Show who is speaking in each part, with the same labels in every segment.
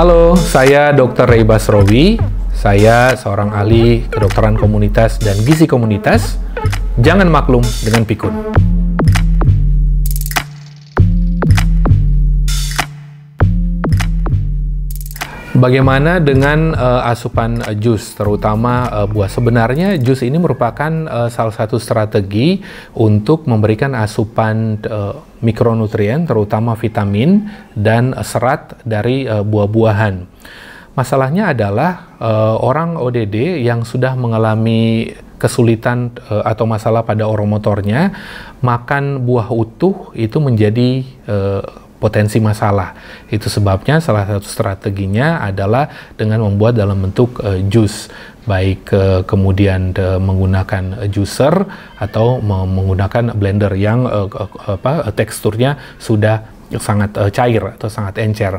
Speaker 1: Halo, saya Dr. Ray Basrowi. Saya seorang ahli kedokteran komunitas dan gizi komunitas. Jangan maklum dengan pikun. Bagaimana dengan uh, asupan uh, jus, terutama uh, buah? Sebenarnya jus ini merupakan uh, salah satu strategi untuk memberikan asupan uh, mikronutrien, terutama vitamin dan serat dari uh, buah-buahan. Masalahnya adalah uh, orang ODD yang sudah mengalami kesulitan uh, atau masalah pada oromotornya, makan buah utuh itu menjadi uh, potensi masalah. Itu sebabnya salah satu strateginya adalah dengan membuat dalam bentuk uh, jus, baik uh, kemudian uh, menggunakan juicer atau menggunakan blender yang uh, uh, apa teksturnya sudah sangat uh, cair atau sangat encer.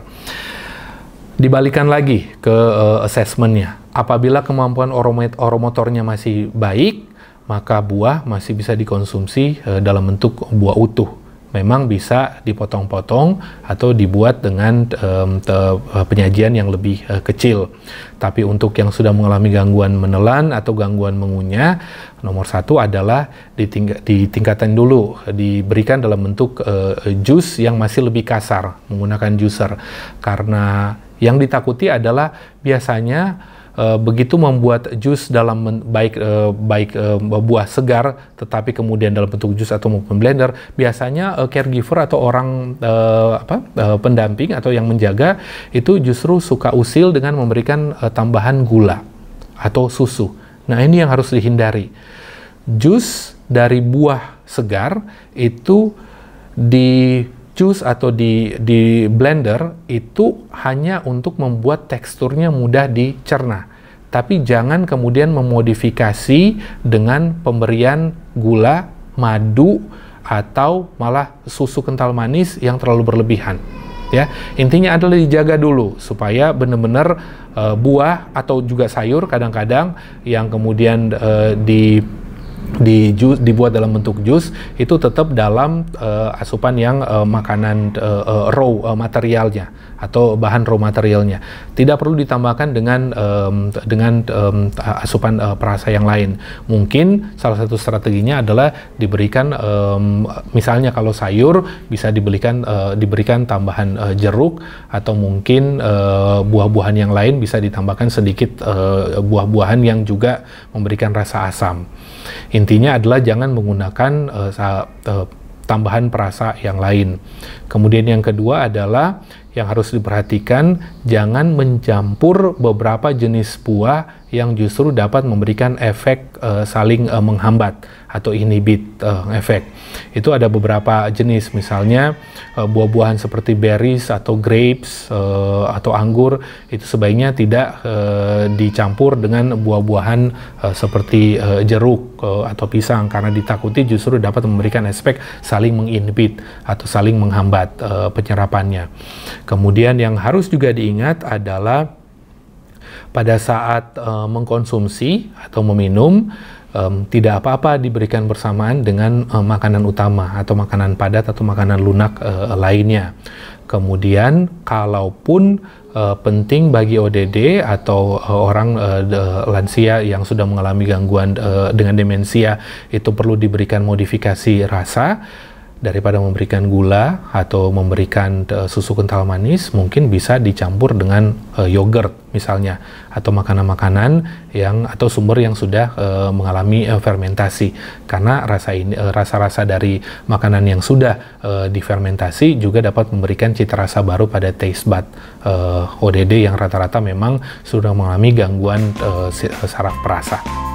Speaker 1: Dibalikan lagi ke uh, assessmentnya. Apabila kemampuan oromotornya masih baik, maka buah masih bisa dikonsumsi uh, dalam bentuk buah utuh memang bisa dipotong-potong atau dibuat dengan um, te, eh, penyajian yang lebih uh, kecil. Tapi untuk yang sudah mengalami gangguan menelan atau gangguan mengunyah, nomor satu adalah ditingg ditingkatkan dulu, diberikan dalam bentuk uh, jus yang masih lebih kasar menggunakan juicer karena yang ditakuti adalah biasanya Eh, begitu membuat jus dalam baik uh, baik uh, buah segar tetapi kemudian dalam bentuk jus atau maupun blender biasanya uh, caregiver atau orang uh, apa uh, pendamping atau yang menjaga itu justru suka usil dengan memberikan uh, tambahan gula atau susu. Nah, ini yang harus dihindari. Jus dari buah segar itu di Jus atau di di blender itu hanya untuk membuat teksturnya mudah dicerna. Tapi jangan kemudian memodifikasi dengan pemberian gula, madu atau malah susu kental manis yang terlalu berlebihan. Ya, intinya adalah dijaga dulu supaya benar-benar e, buah atau juga sayur kadang-kadang yang kemudian e, di di jus dibuat dalam bentuk jus itu tetap dalam uh, asupan yang uh, makanan uh, uh, raw uh, materialnya atau bahan raw materialnya. Tidak perlu ditambahkan dengan um, dengan um, asupan uh, perasa yang lain. Mungkin salah satu strateginya adalah diberikan um, misalnya kalau sayur bisa diberikan uh, diberikan tambahan uh, jeruk atau mungkin uh, buah-buahan yang lain bisa ditambahkan sedikit uh, buah-buahan yang juga memberikan rasa asam. Inti Intinya adalah jangan menggunakan uh, tambahan perasa yang lain. Kemudian yang kedua adalah yang harus diperhatikan jangan mencampur beberapa jenis buah yang justru dapat memberikan efek uh, saling uh, menghambat atau inhibit uh, efek. Itu ada beberapa jenis, misalnya uh, buah-buahan seperti berries atau grapes uh, atau anggur itu sebaiknya tidak uh, dicampur dengan buah-buahan uh, seperti uh, jeruk uh, atau pisang karena ditakuti justru dapat memberikan efek saling menginhibit atau saling menghambat uh, penyerapannya. Kemudian yang harus juga diingat adalah pada saat uh, mengkonsumsi atau meminum um, tidak apa-apa diberikan bersamaan dengan uh, makanan utama atau makanan padat atau makanan lunak uh, lainnya. Kemudian kalaupun uh, penting bagi ODD atau uh, orang uh, lansia yang sudah mengalami gangguan uh, dengan demensia itu perlu diberikan modifikasi rasa daripada memberikan gula atau memberikan uh, susu kental manis mungkin bisa dicampur dengan uh, yogurt misalnya atau makanan-makanan yang atau sumber yang sudah uh, mengalami uh, fermentasi karena rasa ini uh, rasa-rasa dari makanan yang sudah uh, difermentasi juga dapat memberikan cita rasa baru pada taste bud uh, ODD yang rata-rata memang sudah mengalami gangguan uh, saraf perasa.